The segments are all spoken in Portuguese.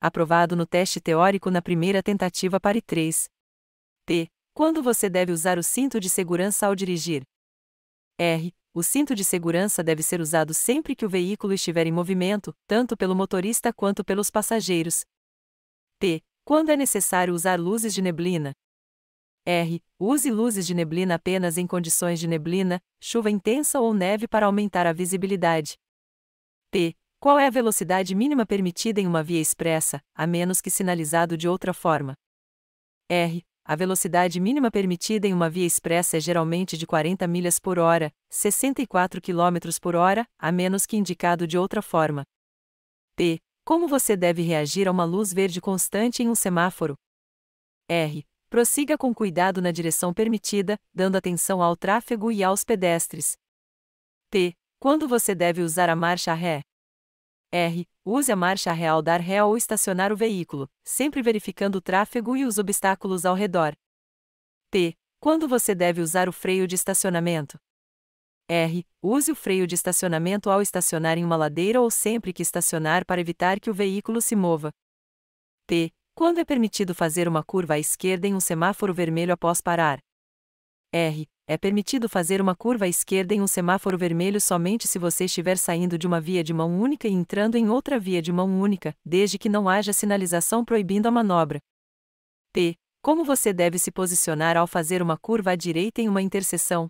aprovado no teste teórico na primeira tentativa para 3. T. Quando você deve usar o cinto de segurança ao dirigir? R. O cinto de segurança deve ser usado sempre que o veículo estiver em movimento, tanto pelo motorista quanto pelos passageiros. T. Quando é necessário usar luzes de neblina? R. Use luzes de neblina apenas em condições de neblina, chuva intensa ou neve para aumentar a visibilidade. T. Qual é a velocidade mínima permitida em uma via expressa, a menos que sinalizado de outra forma? R. A velocidade mínima permitida em uma via expressa é geralmente de 40 milhas por hora, 64 km por hora, a menos que indicado de outra forma. T. Como você deve reagir a uma luz verde constante em um semáforo? R. Prossiga com cuidado na direção permitida, dando atenção ao tráfego e aos pedestres. T. Quando você deve usar a marcha ré? R. Use a marcha real dar ré ou estacionar o veículo, sempre verificando o tráfego e os obstáculos ao redor. T. Quando você deve usar o freio de estacionamento? R. Use o freio de estacionamento ao estacionar em uma ladeira ou sempre que estacionar para evitar que o veículo se mova. T. Quando é permitido fazer uma curva à esquerda em um semáforo vermelho após parar? R é permitido fazer uma curva à esquerda em um semáforo vermelho somente se você estiver saindo de uma via de mão única e entrando em outra via de mão única, desde que não haja sinalização proibindo a manobra. T. Como você deve se posicionar ao fazer uma curva à direita em uma interseção?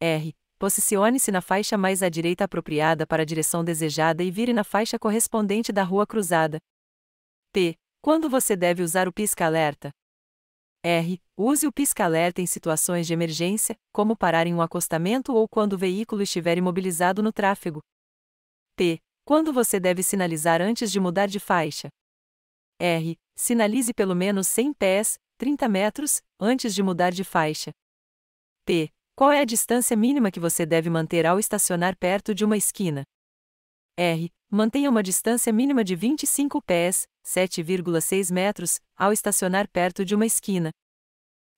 R. Posicione-se na faixa mais à direita apropriada para a direção desejada e vire na faixa correspondente da rua cruzada. T. Quando você deve usar o pisca-alerta? R. Use o pisca-alerta em situações de emergência, como parar em um acostamento ou quando o veículo estiver imobilizado no tráfego. T. Quando você deve sinalizar antes de mudar de faixa. R. Sinalize pelo menos 100 pés, 30 metros, antes de mudar de faixa. T. Qual é a distância mínima que você deve manter ao estacionar perto de uma esquina? R. Mantenha uma distância mínima de 25 pés, 7,6 metros, ao estacionar perto de uma esquina.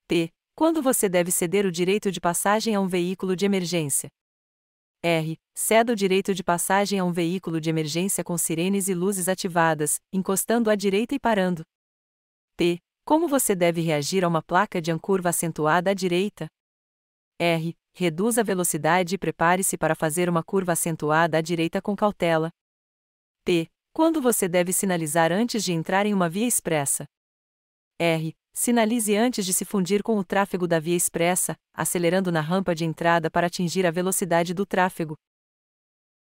P. Quando você deve ceder o direito de passagem a um veículo de emergência? R. Ceda o direito de passagem a um veículo de emergência com sirenes e luzes ativadas, encostando à direita e parando. P. Como você deve reagir a uma placa de curva acentuada à direita? R. Reduza a velocidade e prepare-se para fazer uma curva acentuada à direita com cautela. P. Quando você deve sinalizar antes de entrar em uma via expressa? R. Sinalize antes de se fundir com o tráfego da via expressa, acelerando na rampa de entrada para atingir a velocidade do tráfego,